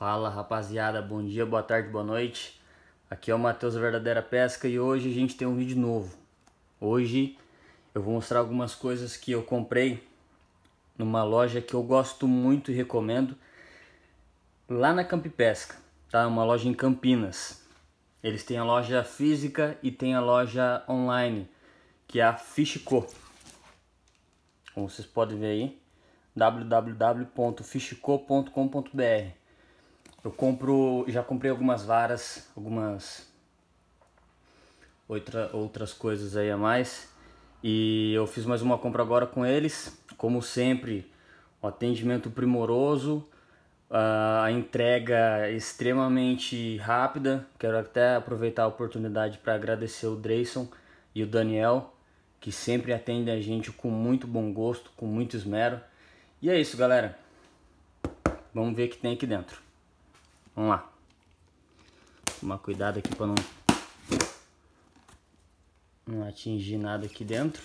Fala rapaziada, bom dia, boa tarde, boa noite. Aqui é o Matheus Verdadeira Pesca e hoje a gente tem um vídeo novo. Hoje eu vou mostrar algumas coisas que eu comprei numa loja que eu gosto muito e recomendo lá na Camp Pesca, tá? É uma loja em Campinas. Eles têm a loja física e tem a loja online, que é a Fishco. Como vocês podem ver aí, www.fishco.com.br eu compro, já comprei algumas varas, algumas outra, outras coisas aí a mais. E eu fiz mais uma compra agora com eles. Como sempre, o atendimento primoroso, a entrega extremamente rápida. Quero até aproveitar a oportunidade para agradecer o Dreyson e o Daniel, que sempre atendem a gente com muito bom gosto, com muito esmero. E é isso, galera. Vamos ver o que tem aqui dentro. Vamos lá. Tomar cuidado aqui para não, não atingir nada aqui dentro.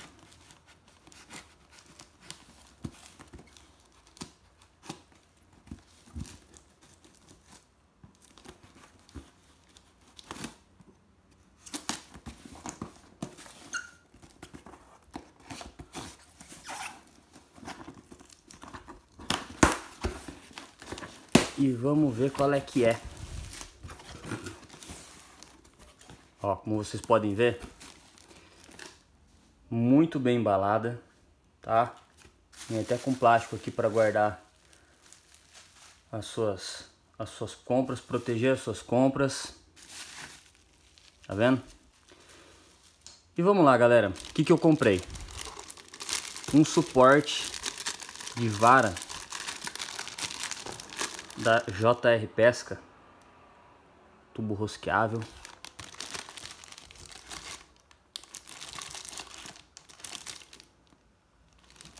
e vamos ver qual é que é. Ó, como vocês podem ver, muito bem embalada, tá? Vem até com plástico aqui para guardar as suas, as suas compras, proteger as suas compras. Tá vendo? E vamos lá, galera. O que, que eu comprei? Um suporte de vara da JR Pesca, tubo rosqueável.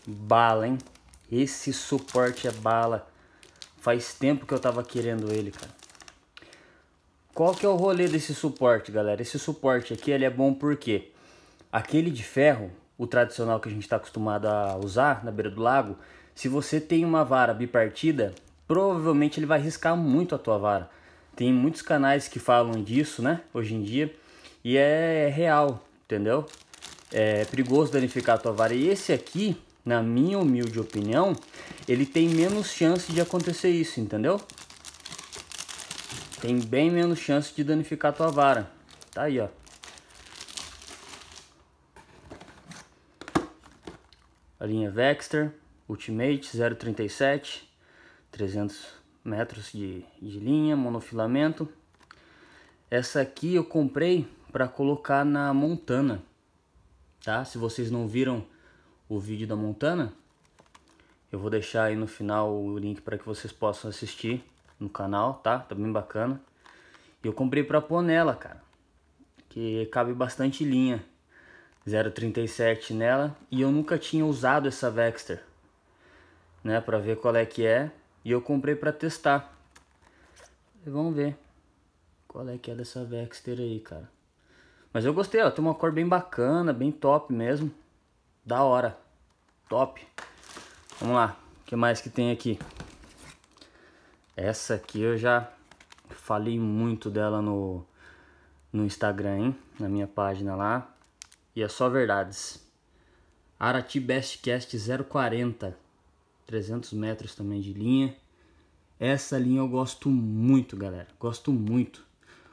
Bala, hein? Esse suporte é bala. Faz tempo que eu tava querendo ele, cara. Qual que é o rolê desse suporte, galera? Esse suporte aqui, ele é bom porque aquele de ferro, o tradicional que a gente está acostumado a usar na beira do lago, se você tem uma vara bipartida, provavelmente ele vai riscar muito a tua vara. Tem muitos canais que falam disso, né, hoje em dia, e é real, entendeu? É perigoso danificar a tua vara. E esse aqui, na minha humilde opinião, ele tem menos chance de acontecer isso, entendeu? Tem bem menos chance de danificar a tua vara. Tá aí, ó. A linha Vexter, Ultimate 037. 300 metros de, de linha, monofilamento. Essa aqui eu comprei para colocar na Montana, tá? Se vocês não viram o vídeo da Montana, eu vou deixar aí no final o link para que vocês possam assistir no canal, tá? Tá bem bacana. Eu comprei para pôr nela, cara, que cabe bastante linha. 0,37 nela e eu nunca tinha usado essa Vexter, né, para ver qual é que é. E eu comprei pra testar. Vamos ver qual é que é dessa Vexter aí, cara. Mas eu gostei, ó. Tem uma cor bem bacana, bem top mesmo. Da hora. Top. Vamos lá. O que mais que tem aqui? Essa aqui eu já falei muito dela no, no Instagram, hein? Na minha página lá. E é só verdades. Arati Best Cast 040. 300 metros também de linha. Essa linha eu gosto muito, galera. Gosto muito.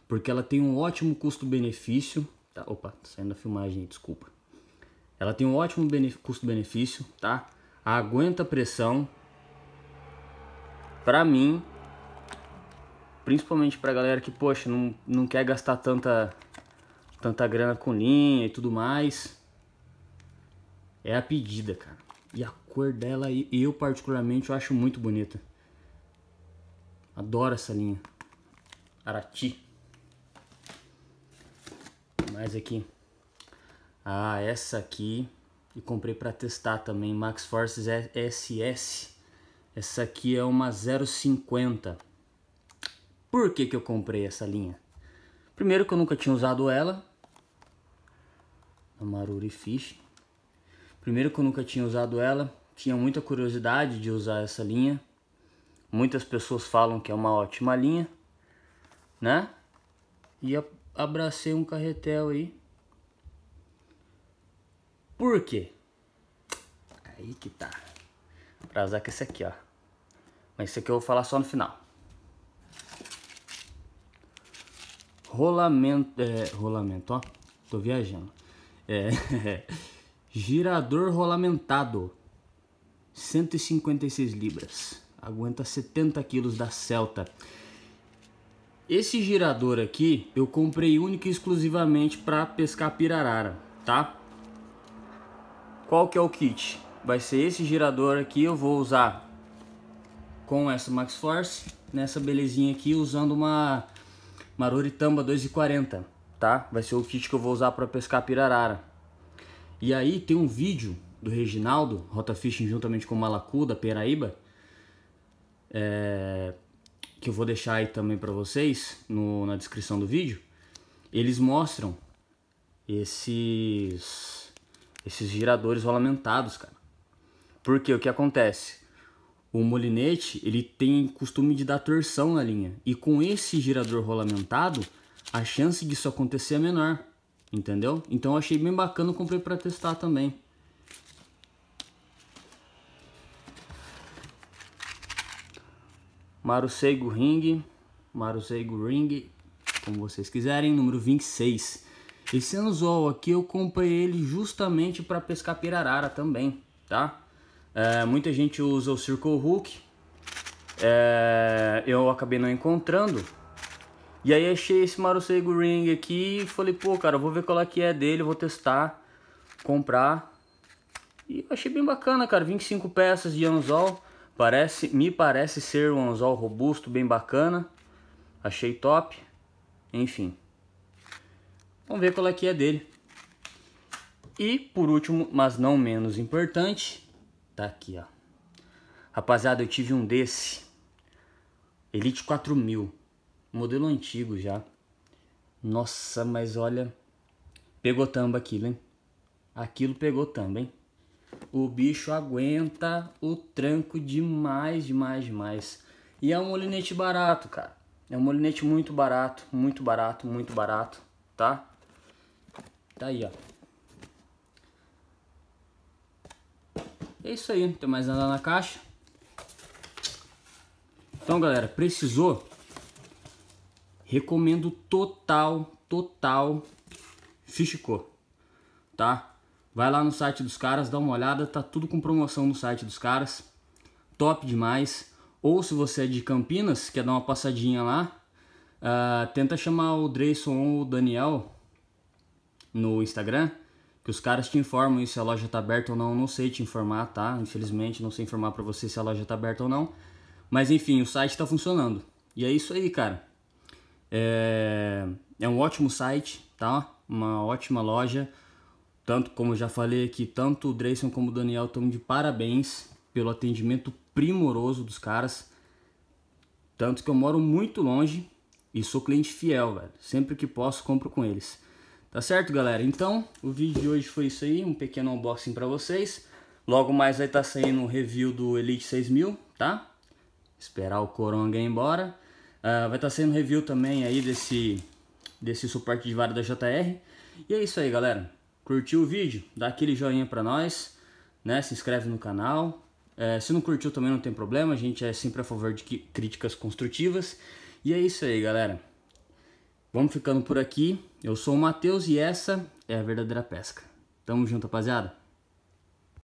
Porque ela tem um ótimo custo-benefício. Tá, opa, saindo da filmagem, desculpa. Ela tem um ótimo custo-benefício, tá? Aguenta pressão. Pra mim, principalmente pra galera que, poxa, não, não quer gastar tanta, tanta grana com linha e tudo mais, é a pedida, cara. E a cor dela, eu particularmente, eu acho muito bonita. Adoro essa linha. Arati. Mais aqui. Ah, essa aqui. E comprei para testar também. Max Forces SS. Essa aqui é uma 050. Por que, que eu comprei essa linha? Primeiro que eu nunca tinha usado ela. A Maruri Fish. Primeiro que eu nunca tinha usado ela, tinha muita curiosidade de usar essa linha. Muitas pessoas falam que é uma ótima linha, né? E abracei um carretel aí. Por quê? Aí que tá. Pra usar com esse aqui, ó. Mas isso aqui eu vou falar só no final. Rolamento, é, rolamento, ó. Tô viajando. É, é. Girador rolamentado, 156 libras, aguenta 70 quilos da Celta. Esse girador aqui eu comprei única e exclusivamente para pescar pirarara, tá? Qual que é o kit? Vai ser esse girador aqui, eu vou usar com essa Max Force, nessa belezinha aqui, usando uma Maroritamba 2,40, tá? Vai ser o kit que eu vou usar para pescar pirarara. E aí tem um vídeo do Reginaldo, Rota Fishing juntamente com o Malacu da Peraíba, é, que eu vou deixar aí também para vocês no, na descrição do vídeo. Eles mostram esses esses giradores rolamentados, cara. Porque o que acontece? O molinete, ele tem costume de dar torção na linha. E com esse girador rolamentado, a chance disso acontecer é menor. Entendeu? Então eu achei bem bacana, comprei pra testar também. Maruseigo Ring, Maruseigo Ring, como vocês quiserem, número 26. Esse anzol aqui eu comprei ele justamente para pescar pirarara também, tá? É, muita gente usa o Circle Hook, é, eu acabei não encontrando, e aí achei esse Maruseigo Ring aqui e falei, pô, cara, vou ver qual é que é dele, vou testar, comprar. E achei bem bacana, cara, 25 peças de anzol, parece, me parece ser um anzol robusto, bem bacana. Achei top, enfim. Vamos ver qual é que é dele. E por último, mas não menos importante, tá aqui, ó. Rapaziada, eu tive um desse. Elite 4000 modelo antigo já. Nossa, mas olha, pegou tamba aquilo, hein? Aquilo pegou tamba, hein? O bicho aguenta o tranco demais, demais, demais. E é um molinete barato, cara. É um molinete muito barato, muito barato, muito barato, tá? Tá aí, ó. É isso aí, não tem mais nada na caixa. Então, galera, precisou Recomendo total, total Fichicô, tá? Vai lá no site dos caras, dá uma olhada, tá tudo com promoção no site dos caras. Top demais. Ou se você é de Campinas, quer dar uma passadinha lá, uh, tenta chamar o Dreyson ou o Daniel no Instagram, que os caras te informam se a loja tá aberta ou não. Eu não sei te informar, tá? Infelizmente, não sei informar para você se a loja tá aberta ou não. Mas enfim, o site tá funcionando. E é isso aí, cara. É, é um ótimo site, tá? Uma ótima loja. Tanto como já falei aqui, tanto o Drayson como o Daniel estão de parabéns pelo atendimento primoroso dos caras. Tanto que eu moro muito longe e sou cliente fiel, velho. Sempre que posso, compro com eles. Tá certo, galera? Então, o vídeo de hoje foi isso aí, um pequeno unboxing para vocês. Logo mais vai estar tá saindo um review do Elite 6000, tá? Esperar o Coronga ir embora. Uh, vai estar tá sendo review também aí desse, desse suporte de vara da JR. E é isso aí, galera. Curtiu o vídeo? Dá aquele joinha pra nós, né? Se inscreve no canal. É, se não curtiu também não tem problema, a gente é sempre a favor de críticas construtivas. E é isso aí, galera. Vamos ficando por aqui. Eu sou o Matheus e essa é a verdadeira pesca. Tamo junto, rapaziada.